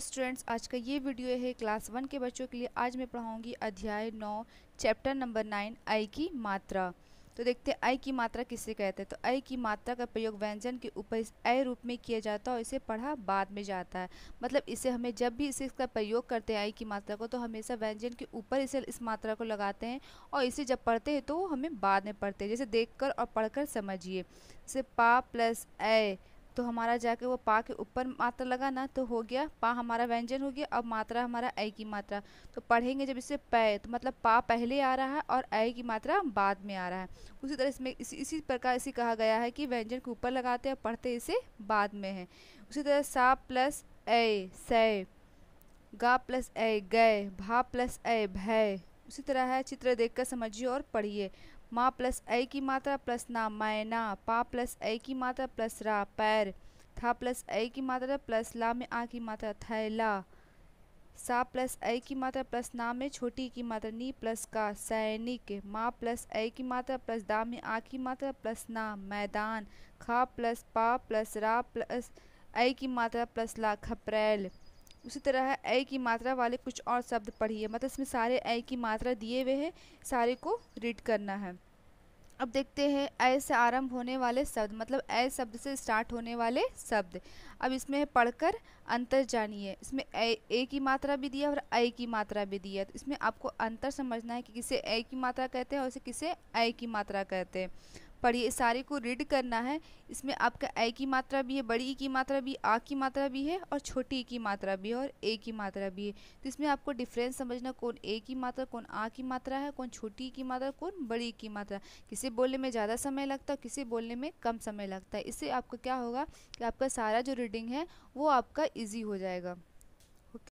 students आज का ये वीडियो है क्लास वन के बच्चों के लिए आज मैं पढ़ाऊंगी अध्याय नौ चैप्टर नंबर नाइन आई की मात्रा तो देखते हैं आई की मात्रा किसे कहते हैं तो आई की मात्रा का प्रयोग व्यंजन के ऊपर इस रूप में किया जाता है और इसे पढ़ा बाद में जाता है मतलब इसे हमें जब भी इसे इसका प्रयोग करते हैं आई की मात्रा को तो हमेशा व्यंजन के ऊपर इसे इस मात्रा को लगाते हैं और इसे जब पढ़ते हैं तो हमें बाद में पढ़ते हैं जैसे देख कर और पढ़ कर समझिए जैसे पा प्लस ए तो हमारा जाके वो पा के ऊपर मात्रा लगा ना तो हो गया पा हमारा व्यंजन हो गया अब मात्रा हमारा ऐ की मात्रा तो पढ़ेंगे जब इसे पै तो मतलब पा पहले आ रहा है और ऐ की मात्रा बाद में आ रहा है उसी तरह इसमें इसी इसी प्रकार इसी कहा गया है कि व्यंजन को ऊपर लगाते हैं पढ़ते इसे बाद में है उसी तरह सा प्लस ऐ सै गा प्लस ऐ गए भा प्लस ऐ भय उसी तरह है चित्र देखकर समझिए और पढ़िए माँ प्लस ऐ की मात्रा प्लस ना मैना पा प्लस ऐ की मात्रा प्लस रा पैर था प्लस ऐ की मात्रा प्लस ला में आ की मात्रा थैला सा प्लस ऐ की मात्रा प्लस ना में छोटी की मात्रा नी प्लस का सैनिक माँ प्लस ऐ की मात्रा प्लस दा में आ की मात्रा प्लस ना मैदान खा प्लस पा प्लस रा प्लस ऐ की मात्रा प्लस ला खप्रैल उसी तरह ऐ की मात्रा वाले कुछ और शब्द पढ़िए मतलब इसमें सारे ऐ की मात्रा दिए हुए हैं सारे को रीड करना है अब देखते हैं ऐ से आरंभ होने वाले शब्द मतलब ऐ शब्द से स्टार्ट होने वाले शब्द अब इसमें पढ़कर अंतर जानिए इसमें ए, की मात्रा भी दिया और ऐ की मात्रा भी दिया तो इसमें आपको अंतर समझना है कि किसे ए की मात्रा कहते हैं और इसे किसे ऐ की मात्रा कहते हैं पढ़िए सारे को रीड करना है इसमें आपका ए की मात्रा भी है बड़ी ई की मात्रा भी आ की मात्रा भी है और छोटी ई की मात्रा भी है और ए की मात्रा भी है तो इसमें आपको डिफरेंस समझना कौन ए की मात्रा कौन आ की मात्रा है कौन छोटी की मात्रा कौन बड़ी की मात्रा किसे बोलने में ज़्यादा समय लगता है किसे बोलने में कम समय लगता है इससे आपको क्या होगा कि आपका सारा जो रीडिंग है वो आपका ईजी हो जाएगा